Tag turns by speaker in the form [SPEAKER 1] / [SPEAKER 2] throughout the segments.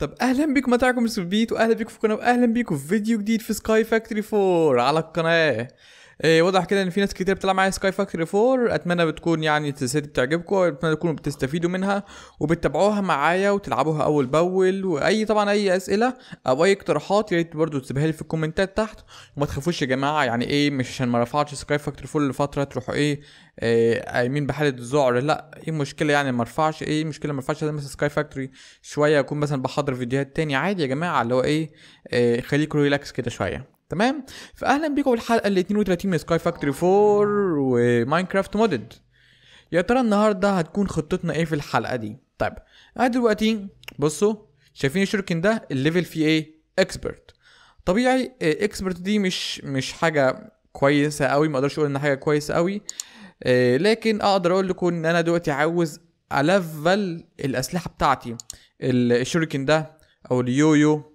[SPEAKER 1] طب اهلا بكم متاعكم سبيت واهلا بكم في قناه واهلا بكم في فيديو جديد في سكاي فاكتوري 4 على القناه إيه واضح كده ان في ناس كتير بتلعب معايا سكاي فاكتوري 4 اتمنى بتكون يعني السلسله بتعجبكم اتمنى تكونوا بتستفيدوا منها وبتتابعوها معايا وتلعبوها اول باول واي طبعا اي اسئله او اي اقتراحات يا ريت برضه تسيبها لي في الكومنتات تحت وما تخافوش يا جماعه يعني ايه مش عشان ما رفعتش سكاي فاكتوري 4 لفتره تروحوا ايه قايمين بحاله الذعر لا ايه المشكله يعني ما ارفعش ايه المشكله ما ارفعش مثلا سكاي فاكتوري شويه اكون مثلا بحضر فيديوهات تاني عادي يا جماعه اللي هو ايه, إيه خليكم ريلاكس كده شويه تمام فاهلا بيكم الحلقه ال 32 من سكاي فاكتوري 4 وماينكرافت مودد يا ترى النهارده هتكون خطتنا ايه في الحلقه دي طيب انا دلوقتي بصوا شايفين الشركن ده الليفل فيه ايه اكسبرت طبيعي اكسبرت آه، دي مش مش حاجه كويسه قوي ما اقدرش اقول انها حاجه كويسه قوي آه، لكن اقدر اقول لكم ان انا دلوقتي عاوز الفل الاسلحه بتاعتي الشركن ده او اليويو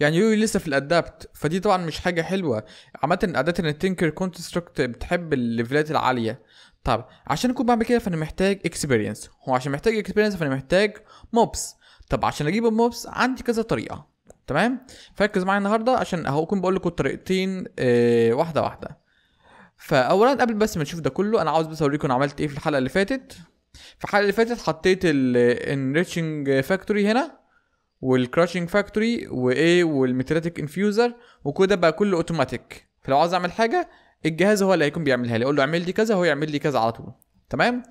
[SPEAKER 1] يعني يويو لسه في الادابت فدي طبعا مش حاجه حلوه عامه عاده التنكر كونستركت بتحب الليفلات العاليه طب عشان اكون بعمل كده فانا محتاج اكسبيرينس هو عشان محتاج اكسبيرينس فانا محتاج موبس طب عشان اجيب الموبس عندي كذا طريقه تمام فركز معايا النهارده عشان هكون بقول لكم الطريقتين اه واحده واحده فاولا قبل بس ما نشوف ده كله انا عاوز بس اوريكم انا عملت ايه في الحلقه اللي فاتت في الحلقه اللي فاتت حطيت الانريتشنج فاكتوري هنا والكراشنج فاكتوري وايه والميتراتيك انفيوزر وكده بقى كله اوتوماتيك فلو عاوز اعمل حاجه الجهاز هو اللي هيكون بيعملها لي اقول له اعمل لي كذا هو يعمل لي كذا على طول تمام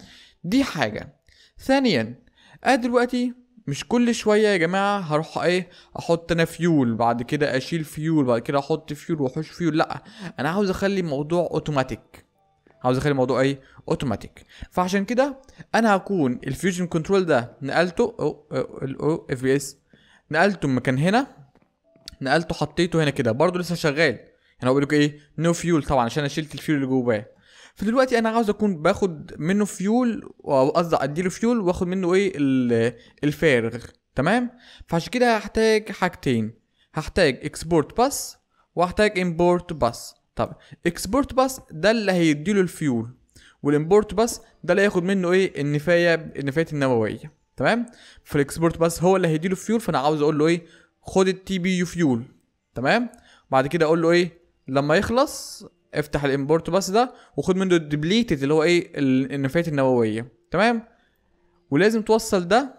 [SPEAKER 1] دي حاجه ثانيا انا دلوقتي مش كل شويه يا جماعه هروح ايه احط انا فيول بعد كده اشيل فيول بعد كده احط فيول واحوش فيول لا انا عاوز اخلي الموضوع اوتوماتيك عاوز اخلي الموضوع ايه اوتوماتيك فعشان كده انا هكون الفيوجن كنترول ده نقلته او اف بي اس نقلته من مكان هنا نقلته حطيته هنا كده برضه لسه شغال يعني هو بيقول لك ايه نو no فيول طبعا عشان انا شلت الفيول اللي جواه فدلوقتي انا عاوز اكون باخد منه فيول قصدي اديله فيول واخد منه ايه الفارغ تمام فعشان كده هحتاج حاجتين هحتاج اكسبورت باس وهحتاج امبورت باس طب اكسبورت باس ده اللي هيديله الفيول والامبورت باس ده اللي هياخد منه ايه النفايه النفايات النوويه تمام فالاكسبورت بس هو اللي هيديله فيول فانا عاوز اقول له ايه خد التي بي يو فيول تمام بعد كده اقول له ايه لما يخلص افتح الامبورت بس ده وخد منه الديبليتد اللي هو ايه النفايات النوويه تمام ولازم توصل ده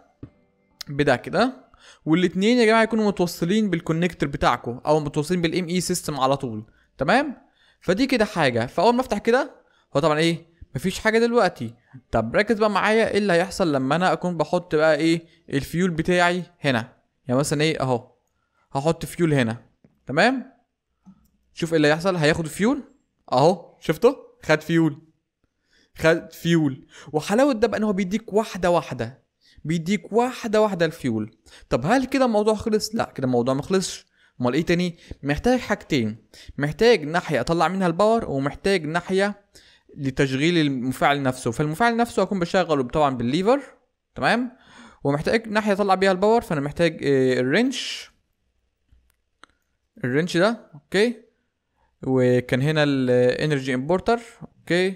[SPEAKER 1] بده كده والاتنين يا جماعه يكونوا متوصلين بالكونكتور بتاعكم او متوصلين بالام اي سيستم على طول تمام فدي كده حاجه فاول ما افتح كده هو طبعا ايه مفيش حاجه دلوقتي طب ركز بقى معايا ايه اللي هيحصل لما انا اكون بحط بقى ايه الفيول بتاعي هنا يعني مثلا ايه اهو هحط فيول هنا تمام شوف ايه اللي هيحصل هياخد فيول اهو شفته خد فيول خد فيول وحلاوه ده بقى ان هو بيديك واحده واحده بيديك واحده واحده الفيول طب هل كده الموضوع خلص لا كده الموضوع ما خلصش امال ايه تاني محتاج حاجتين محتاج ناحيه اطلع منها الباور ومحتاج ناحيه لتشغيل المفاعل نفسه فالمفاعل نفسه هكون بشغله طبعا بالليفر تمام ومحتاج ناحيه اطلع بيها الباور فانا محتاج آه، الرنش الرنش ده اوكي وكان هنا الانرجي امبورتر اوكي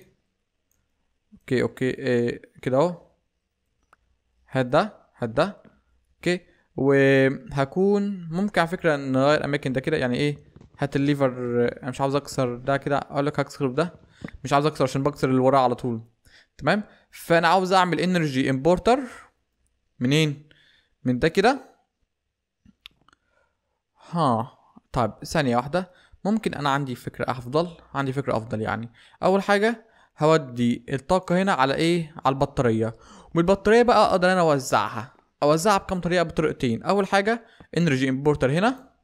[SPEAKER 1] اوكي اوكي آه، كده اهو هات ده هات ده اوكي وهكون ممكن على فكره نغير اماكن ده كده يعني ايه هات الليفر آه، انا مش عاوز اكسر ده كده اقول لك هكسر ده مش عاوز اكسر عشان بكسر اللي وراه على طول تمام فانا عاوز اعمل انرجي امبورتر منين من ده كده ها طيب ثانيه واحده ممكن انا عندي فكره افضل عندي فكره افضل يعني اول حاجه هودي الطاقه هنا على ايه على البطاريه والبطاريه بقى اقدر انا اوزعها اوزعها بكام طريقه بطريقتين اول حاجه انرجي امبورتر هنا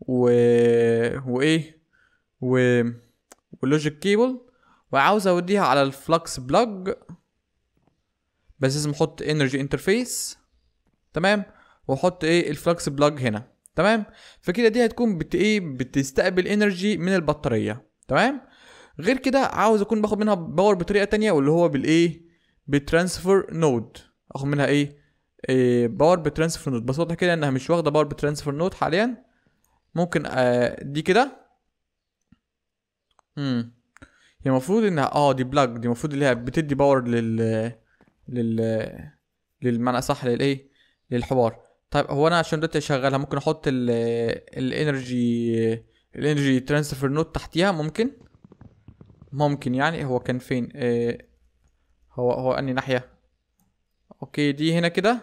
[SPEAKER 1] و وايه و واللوجيك كيبل وعاوز اوديها على الفلكس بلاج بس لازم احط انرجي انترفيس تمام واحط ايه الفلكس بلاج هنا تمام فكده دي هتكون بت ايه بتستقبل انرجي من البطاريه تمام غير كده عاوز اكون باخد منها باور بطريقه تانية واللي هو بالايه بترانسفير نود اخد منها ايه, إيه باور بترانسفير نود واضح كده انها مش واخده باور بترانسفير نود حاليا ممكن آه دي كده امم هي المفروض انها اه دي بلاج دي المفروض اللي هي بتدي باور لل لل للمعنى صح للايه للحوار طيب هو انا عشان دلوقتي اشغلها ممكن احط ال الانرجي الانرجي ترانسفير نوت تحتيها ممكن ممكن يعني هو كان فين آه هو هو اني ناحيه اوكي دي هنا كده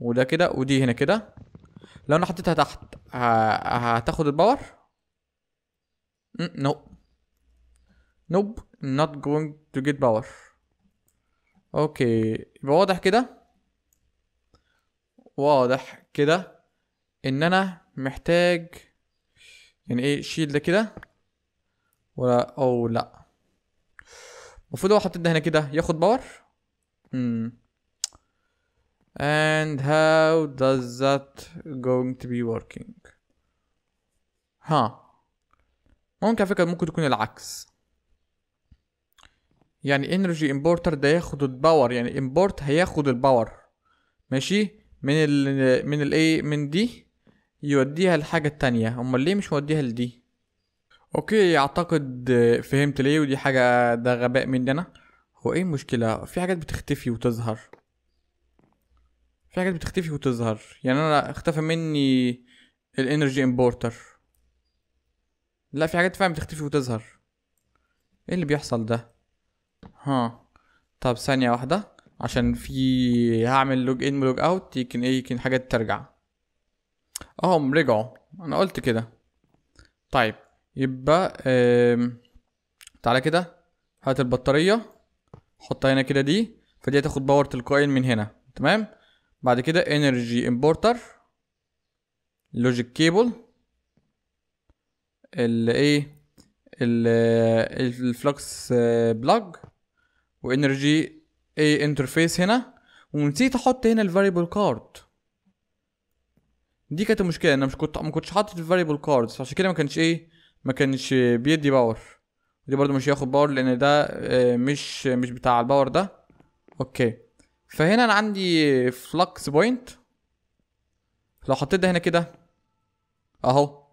[SPEAKER 1] وده كده ودي هنا كده لو انا حطيتها تحت هتاخد الباور نو نوب not going to get power اوكي يبقى واضح كده واضح كده ان انا محتاج يعني ايه شيل ده كده ولا او لا المفروض هو حاطط ده هنا كده ياخد باور امم and how does that going to be working ها ممكن على فكرة ممكن تكون العكس يعني انرجي امبورتر ده ياخد الباور يعني امبورت هياخد الباور ماشي من ال من الايه من دي يوديها لحاجه تانية امال ليه مش موديها لدي اوكي اعتقد فهمت ليه ودي حاجه ده غباء مننا هو ايه المشكله في حاجات بتختفي وتظهر في حاجات بتختفي وتظهر يعني انا اختفى مني الانرجي امبورتر لا في حاجات فعلا بتختفي وتظهر ايه اللي بيحصل ده ها طب ثانية واحدة عشان في هعمل لوج ان ولوج اوت يمكن ايه يمكن حاجات ترجع اهم رجعوا انا قلت كده طيب يبقى تعالى كده هات البطارية حطها هنا كده دي فدي هتاخد باور تلقائيا من هنا تمام بعد كده انرجي امبورتر لوجيك كيبل الايه الفلوكس بلاج وانرجي اي انترفيس هنا ونسيت احط هنا الفاريبل كارد دي كانت المشكله انا مش كنت ما كنتش حاطط الفاريبل كارد عشان كده ما كانش ايه ما كانش بيدي باور دي برضو مش هياخد باور لان ده آه، مش مش بتاع الباور ده اوكي فهنا انا عندي فلكس بوينت لو حطيت ده هنا كده اهو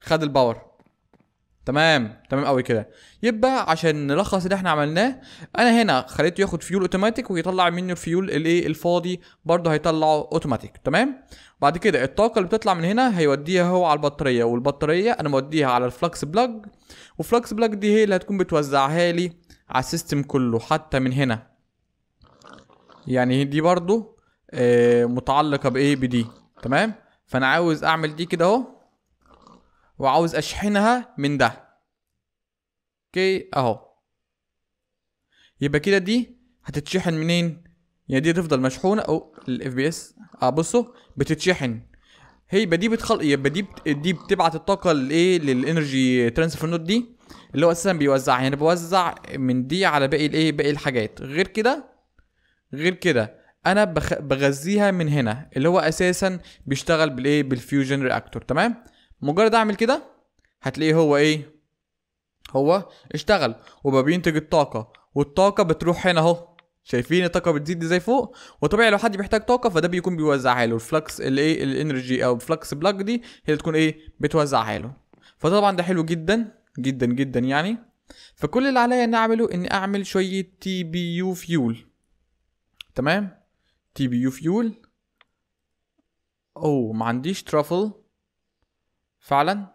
[SPEAKER 1] خد الباور تمام تمام قوي كده يبقى عشان نلخص اللي احنا عملناه انا هنا خليته ياخد فيول اوتوماتيك ويطلع منه الفيول الايه الفاضي برضه هيطلعه اوتوماتيك تمام بعد كده الطاقه اللي بتطلع من هنا هيوديها هو على البطاريه والبطاريه انا موديها على الفلكس بلاج وفلكس بلاج دي هي اللي هتكون بتوزعها لي على السيستم كله حتى من هنا يعني دي برضه آه، متعلقه بايه بدي تمام فانا عاوز اعمل دي كده اهو وعاوز اشحنها من ده اوكي اهو يبقى كده دي هتتشحن منين يعني دي تفضل مشحونه او الاف بي اس اه بصوا بتتشحن هي يبقى دي بتخل يبقى دي بت... دي بتبعت الطاقه لايه للانرجي ترانسفير نوت دي اللي هو اساسا بيوزعها يعني بوزع من دي على باقي الايه باقي الحاجات غير كده غير كده انا بغ... بغذيها من هنا اللي هو اساسا بيشتغل بالايه بالفيوجن رياكتور تمام مجرد اعمل كده هتلاقيه هو ايه هو اشتغل وبقى بينتج الطاقة والطاقة بتروح هنا اهو شايفين الطاقة بتزيد زي فوق وطبيعي لو حد بيحتاج طاقة فده بيكون بيوزعها له الفلكس الايه الانرجي او الفلكس بلاك دي هي تكون ايه بتوزعها له فطبعا ده حلو جدا جدا جدا يعني فكل اللي عليا ان اعمله اني اعمل شوية تي بي يو فيول تمام تي بي يو فيول اوه ما عنديش ترافل فعلا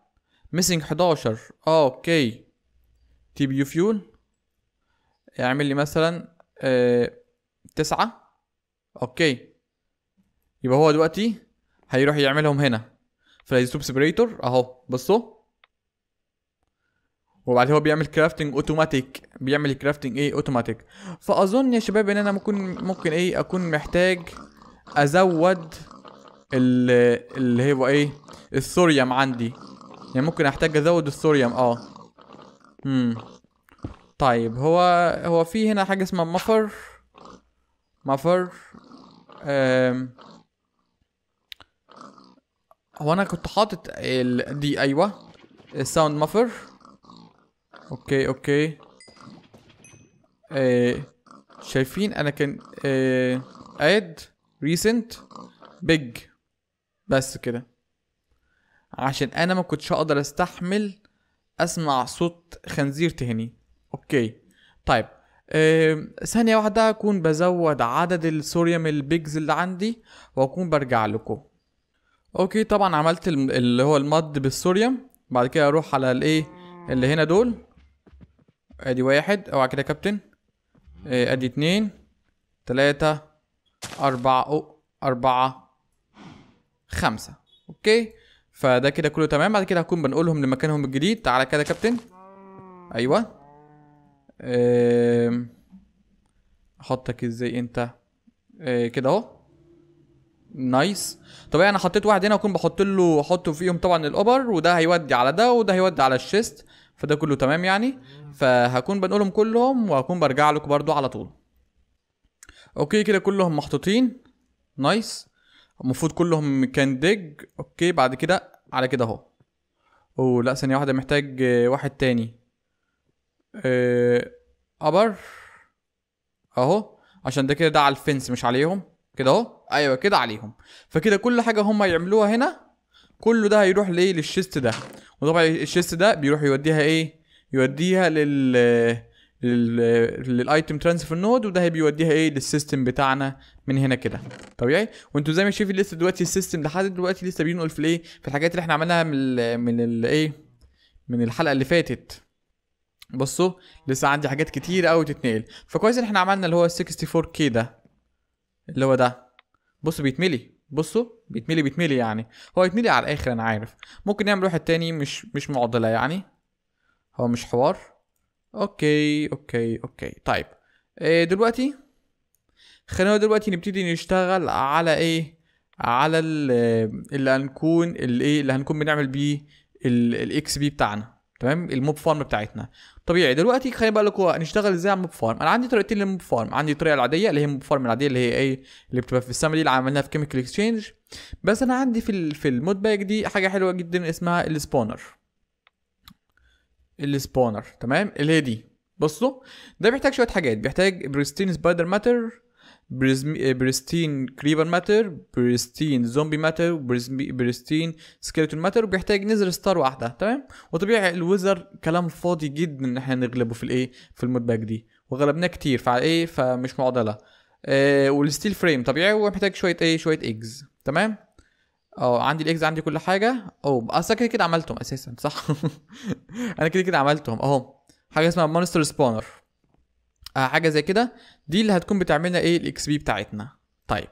[SPEAKER 1] ميسنج 11 اه اوكي تي بي يو فيول اعمل لي مثلا آه تسعة اوكي يبقى هو دلوقتي هيروح يعملهم هنا في الايزوتوب سيبريتور اهو بصوا وبعد هو بيعمل كرافتنج اوتوماتيك بيعمل كرافتنج ايه اوتوماتيك فاظن يا شباب ان انا ممكن ممكن ايه اكون محتاج ازود اللي هو ايه الثوريوم عندي يعني ممكن احتاج ازود الثوريوم اه امم طيب هو هو في هنا حاجه اسمها مفر مفر امم هو انا كنت حاطط ال... دي ايوه الساوند مفر اوكي اوكي ايه شايفين انا كان آه اد ريسنت بيج بس كده عشان انا ما كنتش اقدر استحمل اسمع صوت خنزير تهني اوكي طيب أه ثانية واحدة أكون بزود عدد السوريوم البيجز اللي عندي وأكون برجع لكم أوكي طبعا عملت اللي هو المد بالسوريوم بعد كده أروح على الإيه اللي هنا دول أدي واحد أوعى كده يا كابتن آه، أدي اتنين تلاتة أربعة أو أربعة خمسة أوكي فده كده كله تمام بعد كده هكون بنقولهم لمكانهم الجديد تعالى كده يا كابتن ايوه أه... احطك ازاي انت أه كده اهو نايس طب يعني انا حطيت واحد هنا واكون بحط له احط فيهم طبعا الاوبر وده هيودي على ده وده هيودي على الشيست فده كله تمام يعني فهكون بنقولهم كلهم وهكون برجع لكم برده على طول اوكي كده كلهم محطوطين نايس المفروض كلهم كان ديج اوكي بعد كده على كده اهو او لا ثانيه واحده محتاج آه، واحد تاني أه ابر اهو عشان ده كده ده على الفنس مش عليهم كده اهو ايوه كده عليهم فكده كل حاجه هم يعملوها هنا كله ده هيروح ليه للشيست ده وطبعا الشيست ده بيروح يوديها ايه يوديها لل آه، للايتم ترانسفير نود وده هي بيوديها ايه للسيستم بتاعنا من هنا كده طبيعي وانتوا زي ما شايفين لسه دلوقتي السيستم لحد دلوقتي لسه بينقل في الايه في الحاجات اللي احنا عملناها من الـ من الايه من الحلقه اللي فاتت بصوا لسه عندي حاجات كتير قوي تتنقل فكويس ان احنا عملنا اللي هو 64 كي ده اللي هو ده بصوا بيتملي بصوا بيتملي بيتملي يعني هو يتملي على الاخر انا عارف ممكن نعمل واحد تاني مش مش معضله يعني هو مش حوار اوكي اوكي اوكي طيب إيه دلوقتي خلينا دلوقتي نبتدي نشتغل على ايه على اللي هنكون اللي ايه اللي هنكون بنعمل بيه الاكس بي بتاعنا تمام الموب فارم بتاعتنا طبيعي دلوقتي خلينا بقول لكم نشتغل ازاي على الموب فارم انا عندي طريقتين للموب فارم عندي الطريقه العاديه اللي هي الموب فارم العاديه اللي هي ايه اللي بتبقى في السما دي اللي عملناها في كيميكال اكسشينج بس انا عندي في في المود باج دي حاجه حلوه جدا اسمها السبونر السبونر تمام اللي هي دي بصوا ده بيحتاج شويه حاجات بيحتاج بريستين سبايدر ماتر بريستين كريبر ماتر بريستين زومبي ماتر بريستين سكيلتون ماتر وبيحتاج نزر ستار واحده تمام وطبيعي الوزر كلام فاضي جدا ان احنا نغلبه في الايه في المود باك دي وغلبناه كتير فعلى ايه فمش معضله آه والستيل فريم طبيعي ومحتاج شويه ايه شويه ايجز تمام اه عندي الاكس عندي كل حاجه او اصل كده كده عملتهم اساسا صح انا كده كده عملتهم اهو حاجه اسمها مونستر سبونر آه حاجه زي كده دي اللي هتكون بتعملنا ايه الاكس بي بتاعتنا طيب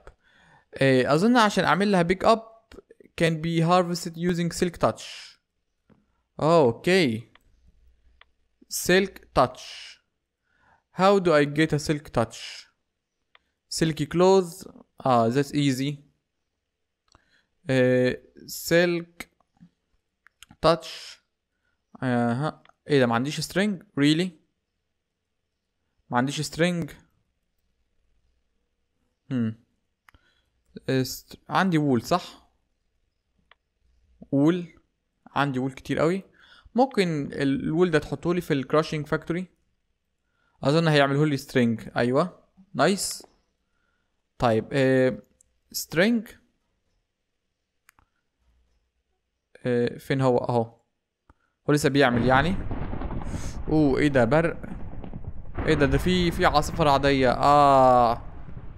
[SPEAKER 1] آه اظن عشان اعمل لها بيك اب can be harvested using silk touch اوكي silk touch how do i get a silk touch silky clothes اه ذات ايزي سلك آه، تاتش ايه ده ما عنديش سترينج ريلي really? ما عنديش سترينج هم hmm. عندي وول صح وول عندي وول كتير قوي ممكن الول ده تحطه لي في الكراشنج فاكتوري اظن هيعمله لي سترينج ايوه نايس طيب اه... سترينج آه، فين هو اهو هو لسه بيعمل يعني اوه ايه ده برق ايه ده ده في في عاصفه رعديه اه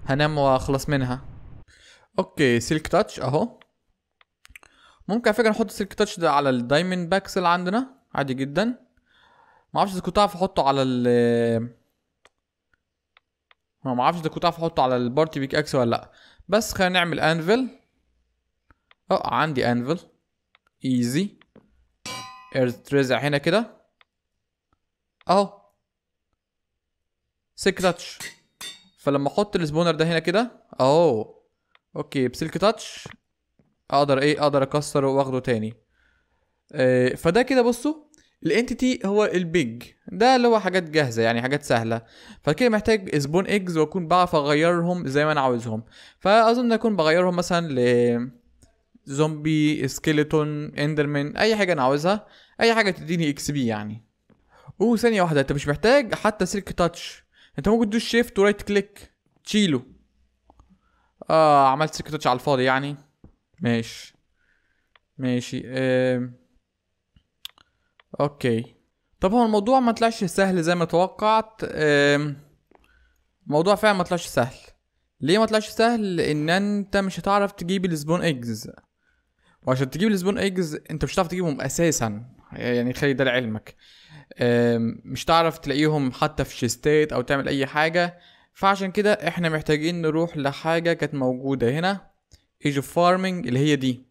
[SPEAKER 1] هنام واخلص منها اوكي سلك تاتش اهو ممكن على فكره نحط سلك تاتش ده على الدايموند باكس اللي عندنا عادي جدا معرفش اذا كنت اعرف احطه على ال ما اعرفش اذا كنت اعرف احطه على البارتي بيك اكس ولا لا بس خلينا نعمل انفل اه عندي انفل ايزي اترزع هنا كده اهو سلك تاتش فلما احط السبونر ده هنا كده اهو اوكي بسلك تاتش اقدر ايه اقدر اكسره واخده تاني آه فده كده بصوا الانتيتي هو البيج ده اللي هو حاجات جاهزه يعني حاجات سهله فكده محتاج سبون ايجز واكون بعرف اغيرهم زي ما انا عاوزهم فاظن اكون بغيرهم مثلا ل زومبي سكيلتون اندرمان اي حاجه انا عاوزها اي حاجه تديني اكس بي يعني ثانيه واحده انت مش محتاج حتى سلك تاتش انت ممكن تدوس شيفت ورايت كليك تشيله اه عملت سلك تاتش على الفاضي يعني ماشي ماشي آه. اوكي طب هو الموضوع ما طلعش سهل زي ما توقعت آه. موضوع فعلا ما طلعش سهل ليه ما طلعش سهل ان انت مش هتعرف تجيب السبون ايجز وعشان تجيب السبون ايجز انت مش هتعرف تجيبهم اساسا يعني خلي ده لعلمك مش تعرف تلاقيهم حتى في شيستات او تعمل اي حاجه فعشان كده احنا محتاجين نروح لحاجه كانت موجوده هنا ايج اوف فارمنج اللي هي دي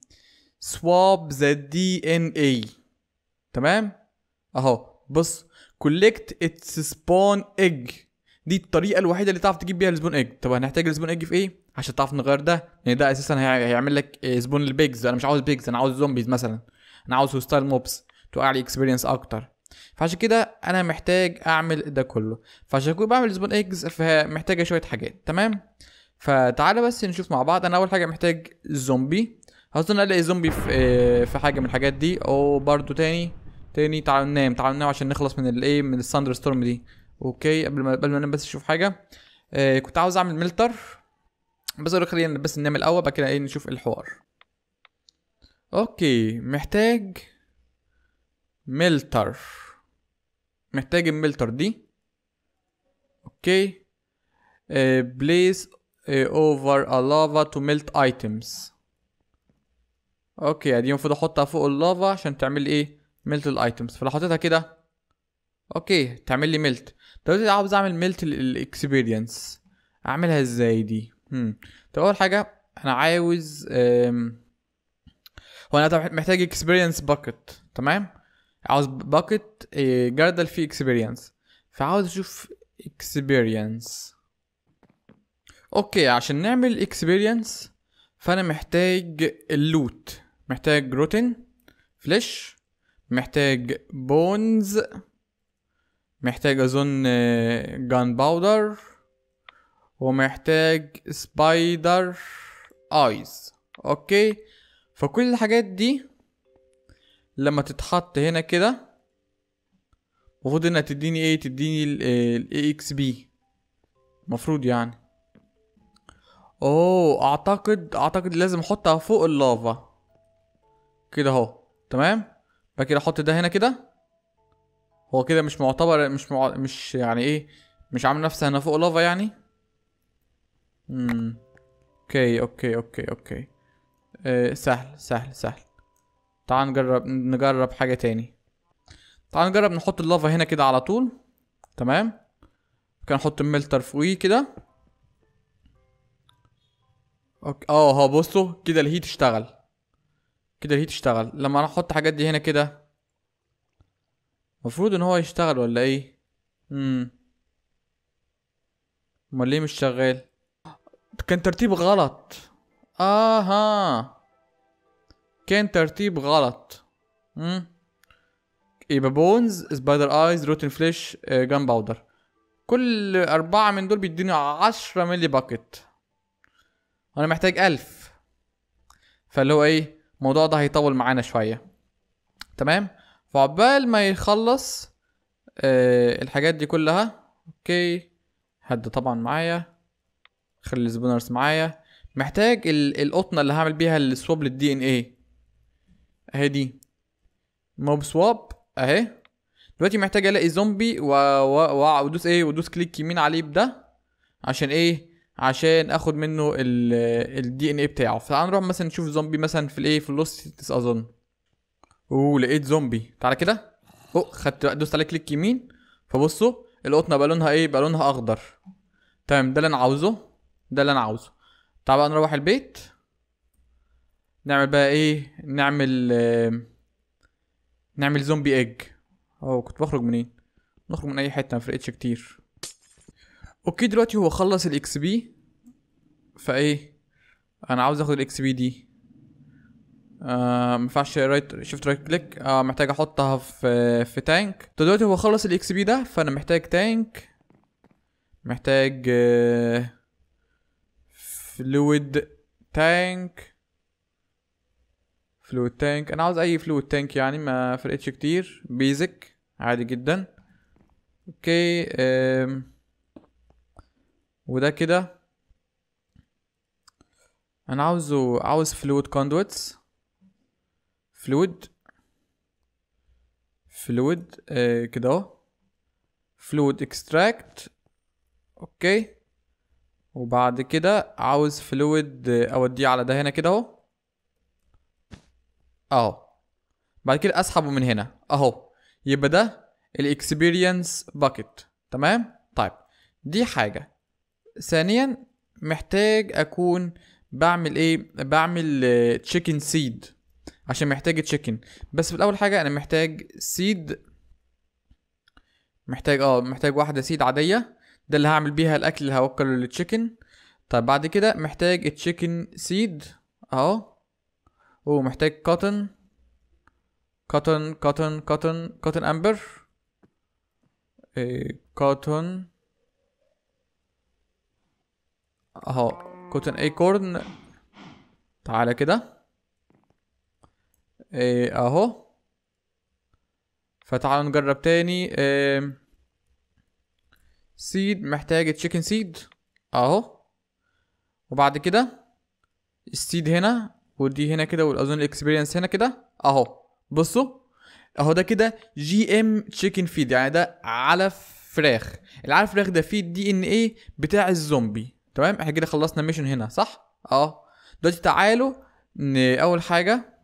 [SPEAKER 1] سواب ذا دي ان اي تمام اهو بص كولكت اتس سبون ايج دي الطريقه الوحيده اللي تعرف تجيب بيها السبون ايج طب هنحتاج السبون ايج في ايه عشان تعرف نغير ده لان ده اساسا هيعمل لك زبون البيجز انا مش عاوز بيجز انا عاوز زومبيز مثلا انا عاوز ستايل موبس توقع لي اكسبيرينس اكتر فعشان كده انا محتاج اعمل ده كله فعشان كده بعمل زبون ايجز فمحتاجه شويه حاجات تمام فتعالى بس نشوف مع بعض انا اول حاجه محتاج زومبي اظن الاقي زومبي في آه، في حاجه من الحاجات دي او برضو تاني تاني تعال ننام تعال ننام عشان نخلص من الايه من الساندر ستورم دي اوكي قبل ما قبل ما انام بس اشوف حاجه آه كنت عاوز اعمل ملتر بس اقول خلينا بس ننام الاول بعد كده إيه، نشوف الحوار اوكي محتاج ملتر محتاج الملتر دي اوكي بليس اوفر ا لافا تو ميلت ايتمز اوكي ادي يعني المفروض احطها فوق اللافا عشان تعمل لي ايه ميلت الايتمز فلو حطيتها كده اوكي تعمل لي ميلت إيه، دلوقتي عاوز اعمل ميلت الاكسبيرينس اعملها ازاي دي طيب طب اول حاجه انا عاوز هو انا محتاج اكسبيرينس باكت تمام عاوز باكت آه، جردل فيه اكسبيرينس فعاوز اشوف اكسبيرينس اوكي عشان نعمل اكسبيرينس فانا محتاج اللوت محتاج روتين فليش محتاج بونز محتاج اظن جان آه، باودر ومحتاج سبايدر ايز اوكي فكل الحاجات دي لما تتحط هنا كده المفروض انها تديني ايه تديني الاي اكس بي المفروض يعني اوه اعتقد اعتقد لازم احطها فوق اللافا كده اهو تمام بعد كده احط ده هنا كده هو كده مش معتبر مش مع... مش يعني ايه مش عامل نفسه هنا فوق لافا يعني اوكي اوكي اوكي اوكي أه سهل سهل سهل تعال نجرب نجرب حاجة تاني تعال نجرب نحط اللافا هنا كده على طول تمام كان نحط الملتر فوقيه كده اوكي اه ها بصوا كده الهيت اشتغل كده الهيت اشتغل لما انا احط الحاجات دي هنا كده المفروض ان هو يشتغل ولا ايه امم امال ليه مش شغال كان ترتيب غلط اها كان ترتيب غلط امم يبقى بونز سبايدر ايز روتن فليش جان باودر كل أربعة من دول بيديني عشرة ملي باكت أنا محتاج ألف فاللي هو إيه الموضوع ده هيطول معانا شوية تمام فعقبال ما يخلص آه الحاجات دي كلها أوكي هد طبعا معايا خلي السبونرز معايا محتاج القطنه اللي هعمل بيها السواب للدي ان ايه اهي دي موب سواب اهي دلوقتي محتاج الاقي زومبي وادوس ايه وادوس كليك يمين عليه بده عشان ايه عشان اخد منه الدي ان ايه بتاعه فتعال نروح مثلا نشوف زومبي مثلا في الايه في اللوست اظن اوه لقيت زومبي تعالى كده اوه خدت دوست عليه كليك يمين فبصوا القطنه بقى لونها ايه بقى لونها اخضر تمام ده اللي انا عاوزه ده اللي انا عاوزه تعال بقى نروح البيت نعمل بقى ايه نعمل آه، نعمل زومبي ايج اه كنت بخرج منين نخرج من اي حته ما فرقتش كتير اوكي دلوقتي هو خلص الاكس بي فايه انا عاوز اخد الاكس بي دي آه مينفعش رايت شيفت رايت كليك آه محتاج احطها في في تانك دلوقتي هو خلص الاكس بي ده فانا محتاج تانك محتاج آه فلويد تانك فلويد تانك انا عاوز اي فلويد تانك يعني ما فرقتش كتير بيزك عادي جدا اوكي أم. Um, وده كده انا عاوزه عاوز فلويد كوندويتس فلويد فلويد كده اهو فلويد اكستراكت اوكي وبعد كده عاوز فلويد اوديه على ده هنا كده اهو اهو بعد كده اسحبه من هنا اهو يبقى ده الاكسبيرينس باكيت تمام طيب دي حاجه ثانيا محتاج اكون بعمل ايه بعمل تشيكن سيد عشان محتاج تشيكن بس في الاول حاجه انا محتاج سيد محتاج اه محتاج واحده سيد عاديه ده اللي هعمل بيها الاكل اللي هوكله للتشيكن طيب بعد كده محتاج تشيكن سيد اهو ومحتاج كوتن كوتن كوتن كوتن كوتن امبر إيه كوتن اهو كوتن ايكورن تعالى كده إيه اهو فتعالوا نجرب تاني إيه سيد محتاج تشيكن سيد اهو وبعد كده السيد هنا ودي هنا كده والاذون الاكسبيرينس هنا كده اهو بصوا اهو ده كده جي ام تشيكن فيد يعني ده علف فراخ العلف فراخ ده فيه الدي ان ايه بتاع الزومبي تمام احنا كده خلصنا ميشن هنا صح اه دلوقتي تعالوا اول حاجه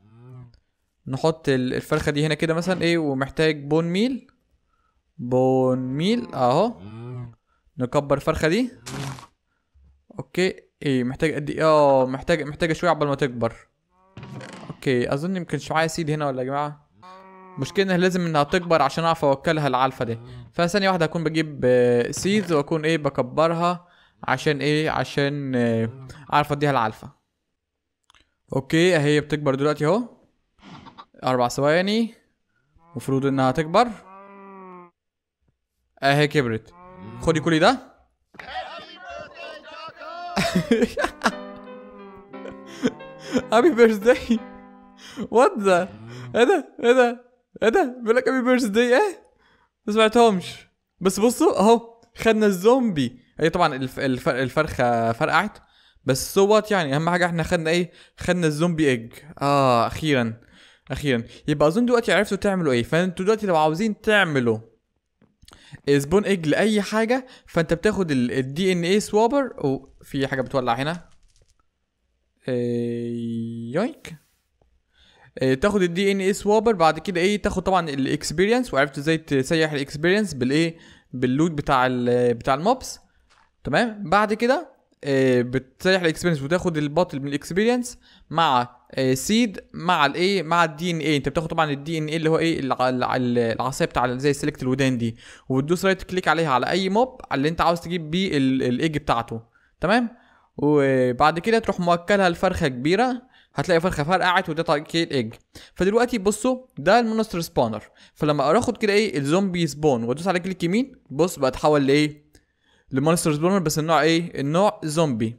[SPEAKER 1] نحط الفرخه دي هنا كده مثلا ايه ومحتاج بون ميل بون ميل اهو نكبر الفرخه دي اوكي ايه محتاج قد ايه اه محتاج محتاجه شويه قبل ما تكبر اوكي اظن يمكنش معايا سيد هنا ولا يا جماعه مشكلة انها لازم انها تكبر عشان اعرف اوكلها العلفة دي فثانية واحدة هكون بجيب سيدز آه، واكون ايه بكبرها عشان ايه عشان آه، اعرف اديها العلفة اوكي اهي بتكبر دلوقتي اهو اربع ثواني المفروض انها تكبر اهي آه، كبرت خدي كل ده هابي بيرث داي وات ذا ايه ده ايه ده ايه ده بيقول لك هابي بيرث داي ايه ما سمعتهمش بس بصوا اهو خدنا الزومبي هي طبعا الف... الفرخه فرقعت بس صوت يعني اهم حاجه احنا خدنا ايه خدنا الزومبي ايج اه اخيرا اخيرا يبقى اظن دلوقتي عرفتوا تعملوا ايه فانتوا دلوقتي لو عاوزين تعملوا سبون ايج لاي حاجه فانت بتاخد الدي ان اي سوابر وفي حاجه بتولع هنا آه، يويك آه، تاخد الدي ان اي سوابر بعد كده ايه تاخد طبعا الاكسبيرينس وعرفت ازاي تسيح الاكسبيرينس بالايه باللود بتاع بتاع الموبس تمام بعد كده آه، بتسيح الاكسبيرينس وتاخد الباتل من الاكسبيرينس مع سيد آه، مع الايه مع الدي ان ايه انت بتاخد طبعا الدي ان ايه اللي هو ايه العصايه بتاع زي سيلكت الودان دي وتدوس رايت كليك عليها على اي موب اللي انت عاوز تجيب بيه الايج بتاعته تمام وبعد كده تروح موكلها لفرخه كبيره هتلاقي فرخه فرقعت وده تاكيل ايج فدلوقتي بصوا ده المونستر سبونر فلما اخد كده ايه الزومبي سبون وادوس على كليك يمين بص بقى اتحول لايه لمونستر سبونر بس النوع ايه النوع زومبي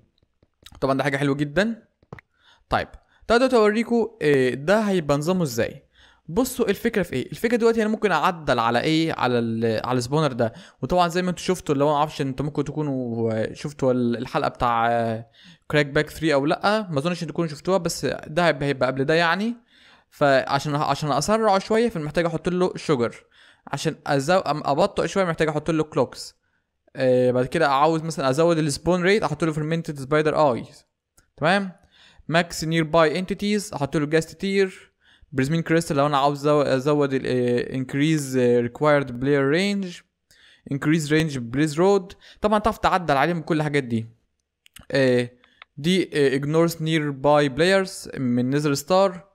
[SPEAKER 1] طبعا ده حاجه حلوه جدا طيب تقدر اوريكم آه، ده هيبقى نظامه ازاي بصوا الفكره في ايه الفكره دلوقتي انا ممكن اعدل على ايه على على السبونر ده وطبعا زي ما انتوا شفتوا اللي هو ما اعرفش انتوا ممكن تكونوا آه، شفتوا الحلقه بتاع كراك باك 3 او لا ما اظنش ان تكونوا شفتوها بس ده هيبقى قبل ده يعني فعشان عشان اسرعه شويه فمحتاج احط له شوجر عشان أزو... ابطئ شويه محتاج احط له كلوكس آه بعد كده عاوز مثلا ازود السبون ريت احط له فيرمنتد سبايدر ايز تمام ماكس نير باي انتيتيز احط له جاست تير بريزمين كريستال لو انا عاوز ازود الانكريز ريكوايرد بلاير رينج انكريز رينج بليز رود طبعا تعرف تعدل عليهم كل الحاجات دي آه، دي اجنورز نير باي بلايرز من نزل ستار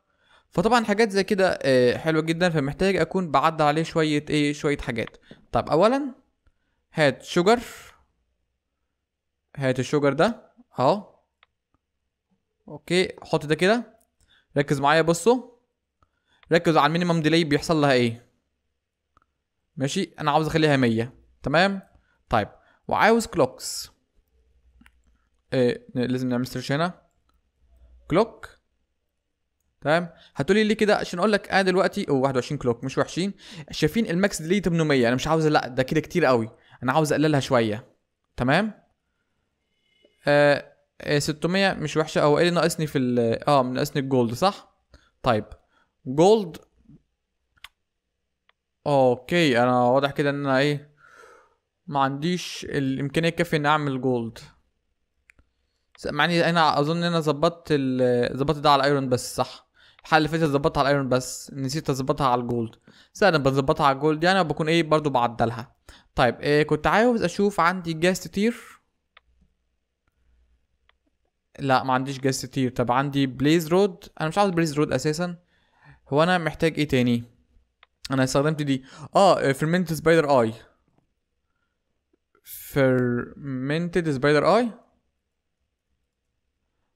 [SPEAKER 1] فطبعا حاجات زي كده آه، حلوه جدا فمحتاج اكون بعدل عليه شويه ايه شويه حاجات طب اولا هات شوجر هات الشوجر ده اهو اوكي حط ده كده ركز معايا بصوا ركزوا على المينيمم ديلي بيحصل لها ايه ماشي انا عاوز اخليها 100 تمام طيب وعاوز كلوكس إيه لازم نعمل سيرش هنا كلوك تمام هتقولي ليه كده عشان اقول لك انا دلوقتي او 21 كلوك مش وحشين شايفين الماكس ديلي 800 انا مش عاوز لا ده كده كتير قوي انا عاوز اقللها شويه تمام آه 600 آه، مش وحشه هو اللي ناقصني في ال اه ناقصني الجولد صح طيب جولد اوكي انا واضح كده ان انا ايه ما عنديش الامكانيه الكافيه ان اعمل جولد معني انا اظن ان انا ظبطت ظبطت ده على الايرون بس صح الحلقه اللي فاتت ظبطتها على الايرون بس نسيت اظبطها على الجولد سهلا بظبطها على الجولد يعني وبكون ايه برضو بعدلها طيب إيه كنت عاوز اشوف عندي جاست تير لا ما عنديش جاز كتير طب عندي بليز رود انا مش عاوز بليز رود اساسا هو انا محتاج ايه تاني انا استخدمت دي اه فيرمنتد سبايدر اي فيرمنتد سبايدر اي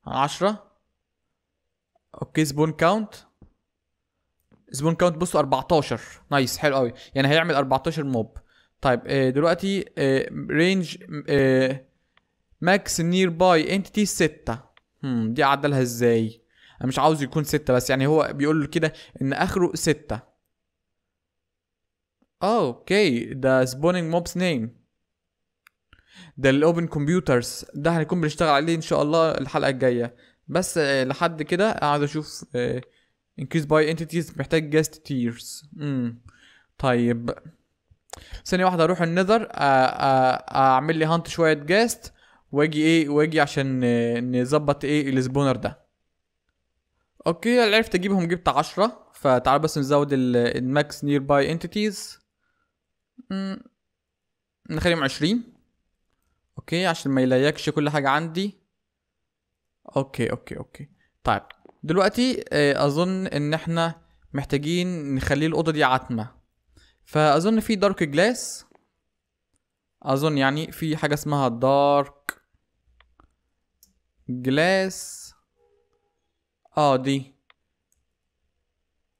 [SPEAKER 1] عشرة اوكي سبون كاونت سبون كاونت بصوا 14 نايس حلو قوي يعني هيعمل 14 موب طيب آه، دلوقتي رينج آه، ماكس نير باي انتيتي ستة هم دي عدلها ازاي انا مش عاوز يكون ستة بس يعني هو بيقول له كده ان اخره ستة آه، اوكي ده سبونينج موبس نيم ده الاوبن كمبيوترز ده هنكون بنشتغل عليه ان شاء الله الحلقه الجايه بس آه، لحد كده عايز اشوف increase باي انتيتيز محتاج جاست تيرز امم طيب ثانيه واحده اروح النذر اعمل لي هانت شويه جاست واجي ايه واجي عشان نظبط ايه السبونر ده اوكي عرفت اجيبهم جبت عشرة فتعال بس نزود الماكس نير باي انتيتيز نخليهم عشرين اوكي عشان ما يلايكش كل حاجة عندي اوكي اوكي اوكي طيب دلوقتي آه، اظن ان احنا محتاجين نخلي الاوضة دي عتمة فاظن في دارك جلاس اظن يعني في حاجة اسمها دارك جلاس اه دي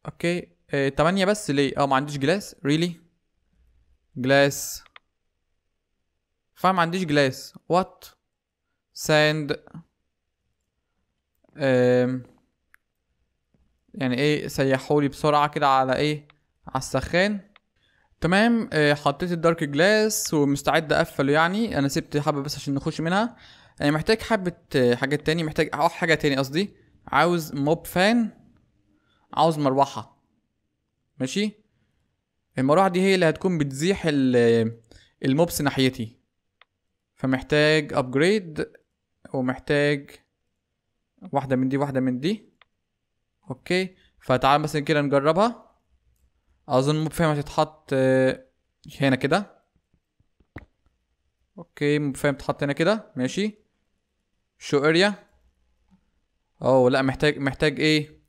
[SPEAKER 1] اوكي آه تمانية بس ليه اه ما عنديش جلاس ريلي جلاس فاهم ما عنديش جلاس وات ساند آم. يعني ايه سيحولي بسرعة كده على ايه على السخان تمام آه حطيت الدارك جلاس ومستعد اقفله يعني انا سبت حبة بس عشان نخش منها يعني محتاج حبة آه، حاجات تاني محتاج اه حاجة تاني قصدي عاوز موب فان عاوز مروحة ماشي المروحة دي هي اللي هتكون بتزيح آه، الموبس ناحيتي فمحتاج ابجريد ومحتاج واحدة من دي واحدة من دي اوكي فتعال مثلا كده نجربها اظن موب فان هتتحط آه، هنا كده اوكي فان تحط هنا كده ماشي شو اريا اوه لا محتاج محتاج ايه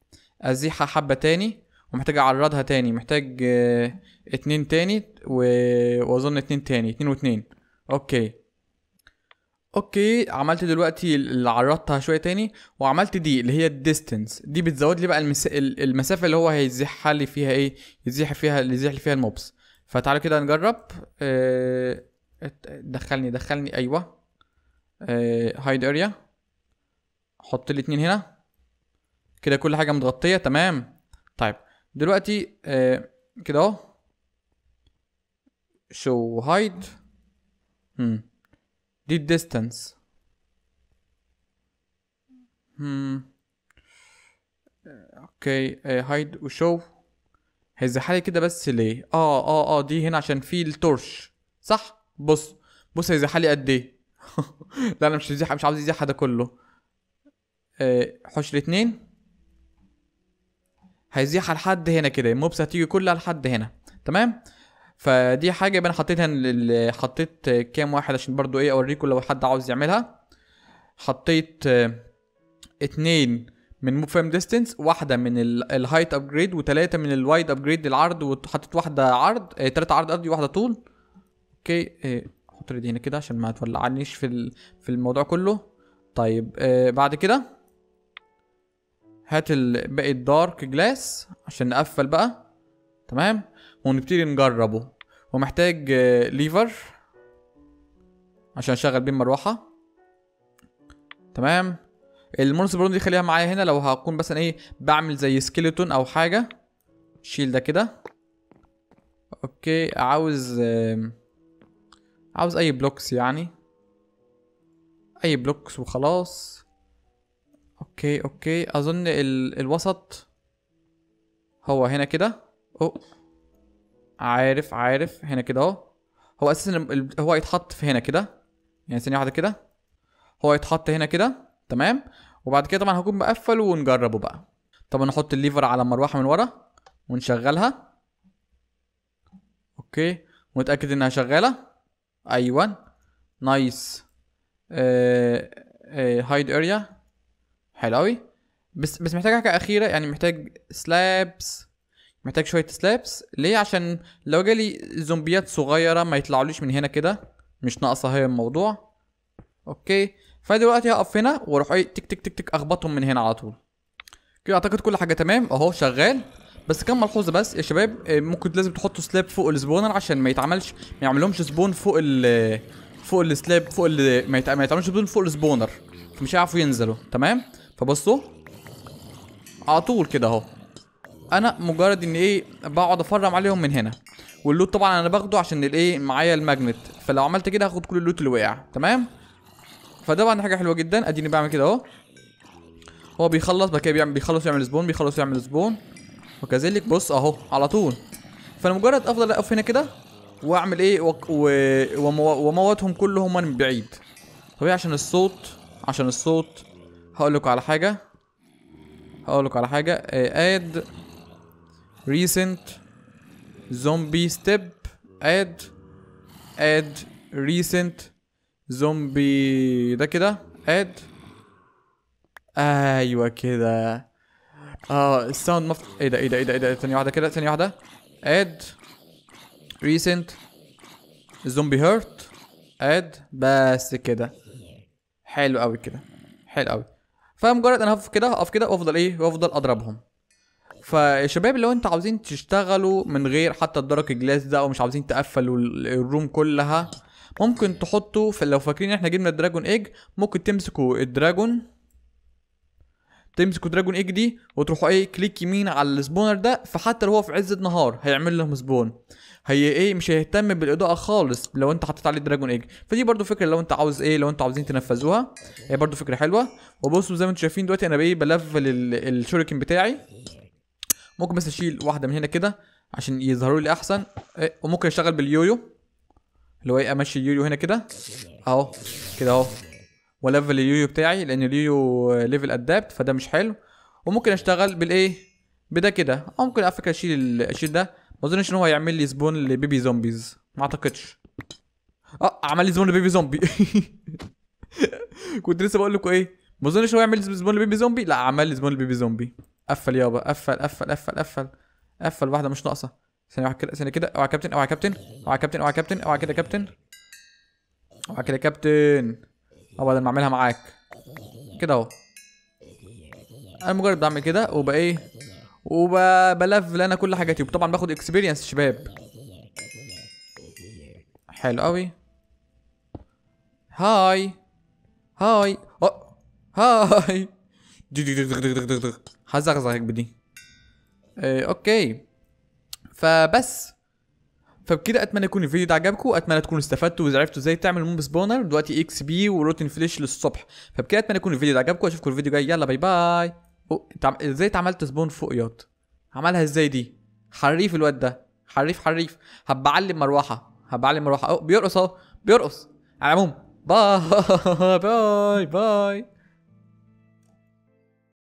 [SPEAKER 1] ازيحها حبه تاني ومحتاج اعرضها تاني محتاج اه اتنين تاني و... واظن اتنين تاني اتنين واتنين اوكي اوكي عملت دلوقتي اللي عرضتها شويه تاني وعملت دي اللي هي الديستنس دي بتزود لي بقى المس... المسافه اللي هو هيزيحها لي فيها ايه يزيح فيها يزيح لي فيها الموبس فتعالوا كده نجرب اه... دخلني دخلني ايوه هايد آه، اريا احط الاثنين هنا كده كل حاجه متغطيه تمام طيب دلوقتي آه كده اهو شو هايد هم دي الديستانس هم اوكي هايد وشو حالي كده بس ليه اه اه اه دي هنا عشان في التورش صح بص بص حالي قد ايه لا انا مش مش عاوز ازيح ده كله ااا آه، حشر اتنين هيزيحها لحد هنا كده الموبس هتيجي كلها لحد هنا تمام فدي حاجه يبقى انا حطيتها حطيت كام واحد عشان برضو ايه اوريكم لو حد عاوز يعملها حطيت آه، اتنين من موب فام ديستنس واحده من الهايت ابجريد وثلاثه من الوايد ابجريد العرض وحطيت واحده عرض ثلاثه آه، عرض قصدي واحده طول اوكي اطرد هنا كده عشان ما تولعنيش في في الموضوع كله طيب آه بعد كده هات باقي الدارك جلاس عشان نقفل بقى تمام ونبتدي نجربه ومحتاج آه ليفر عشان اشغل بيه المروحه تمام المونس برون دي خليها معايا هنا لو هكون مثلا ايه بعمل زي سكيلتون او حاجه شيل ده كده اوكي عاوز آه عاوز اي بلوكس يعني اي بلوكس وخلاص اوكي اوكي اظن ال الوسط هو هنا كده او عارف عارف هنا كده اهو هو اساسا هو يتحط في هنا كده يعني ثانيه واحده كده هو يتحط هنا كده تمام وبعد كده طبعا هكون مقفل ونجربه بقى طب نحط الليفر على المروحه من ورا ونشغلها اوكي متاكد انها شغاله ايوه نايس هايد آه، اريا آه، حلو قوي بس بس محتاج حاجه اخيره يعني محتاج سلابس محتاج شويه سلابس ليه عشان لو جالي زومبيات صغيره ما يطلعوليش من هنا كده مش ناقصه هي الموضوع اوكي فدلوقتي هقف هنا واروح ايه تك تك تك تك اخبطهم من هنا على طول كده اعتقد كل حاجه تمام اهو شغال بس كام ملحوظه بس يا شباب آه، ممكن لازم تحطوا سلاب فوق السبونر عشان ما يتعملش ما يعملهمش سبون فوق ال آه، فوق السلاب فوق ال ما, ما يتعملش سبون فوق السبونر فمش هيعرفوا ينزلوا تمام فبصوا على طول كده اهو انا مجرد ان ايه بقعد افرم عليهم من هنا واللوت طبعا انا باخده عشان الايه معايا الماجنت فلو عملت كده هاخد كل اللوت اللي وقع تمام فده بقى حاجه حلوه جدا اديني بعمل كده اهو هو بيخلص بقى كده بيعمل بيخلص يعمل سبون بيخلص يعمل سبون وكذلك بص اهو على طول فانا مجرد افضل اقف هنا كده واعمل ايه و... و... وموتهم كلهم من بعيد طب ايه عشان الصوت عشان الصوت هقول لكم على حاجه هقول لكم على حاجه اد ريسنت زومبي ستيب اد اد ريسنت زومبي ده كده اد ايوه كده اه الساوند مفت ايه ده ايه ده ايه ده ايه ده ثانية واحدة كده ثانية واحدة اد ريسنت الزومبي هيرت اد بس كده حلو قوي كده حلو قوي فمجرد انا هقف كده هقف كده وافضل ايه وافضل اضربهم شباب لو انتوا عاوزين تشتغلوا من غير حتى الدرك جلاس ده او مش عاوزين تقفلوا الروم كلها ممكن تحطوا لو فاكرين احنا جبنا الدراجون ايج ممكن تمسكوا الدراجون تمسكوا دراجون ايج دي وتروحوا ايه كليك يمين على السبونر ده فحتى لو هو في عزة نهار هيعمل لهم سبون هي ايه مش هيهتم بالاضاءه خالص لو انت حطيت عليه دراجون ايج فدي برضو فكره لو انت عاوز ايه لو انتوا عاوزين تنفذوها هي برضو فكره حلوه وبصوا زي ما انتم شايفين دلوقتي انا بايه بلفل الشوريكن بتاعي ممكن بس اشيل واحده من هنا كده عشان يظهروا لي احسن إيه وممكن اشتغل باليويو اللي هو ايه امشي اليويو هنا كده اهو كده اهو ولفل اليويو بتاعي لان اليويو ليفل ادابت فده مش حلو وممكن اشتغل بالايه بده كده او ممكن على فكره اشيل اشيل ده ما اظنش ان هو هيعمل لي سبون لبيبي زومبيز ما اعتقدش اه عمل لي سبون لبيبي زومبي كنت لسه بقول لكم ايه ما اظنش هو يعمل سبون لبيبي زومبي لا عمل لي سبون لبيبي زومبي قفل يابا قفل قفل قفل قفل قفل واحده مش ناقصه ثانيه واحده كده ثانيه كده اوعى كابتن اوعى كابتن اوعى كابتن اوعى كابتن اوعى كده كابتن اوعى كده كابتن او بدل ما اعملها معاك كده اهو انا مجرد بعمل كده وبقى ايه وبلفل انا كل حاجاتي وطبعا باخد اكسبيرينس شباب حلو قوي هاي هاي اه هاي هزغزغك بدي ايه اوكي فبس فبكده اتمنى يكون الفيديو ده عجبكم واتمنى تكونوا استفدتوا وعرفتوا ازاي تعمل موم سبونر دلوقتي اكس بي وروتين فليش للصبح فبكده اتمنى يكون الفيديو ده عجبكم اشوفكم الفيديو الجاي يلا باي باي ازاي اتعملت سبون فوق ياض عملها ازاي دي حريف الواد ده حريف حريف هبقى اعلم مروحه هبقى اعلم مروحه أو بيرقص اهو بيرقص على العموم باي باي باي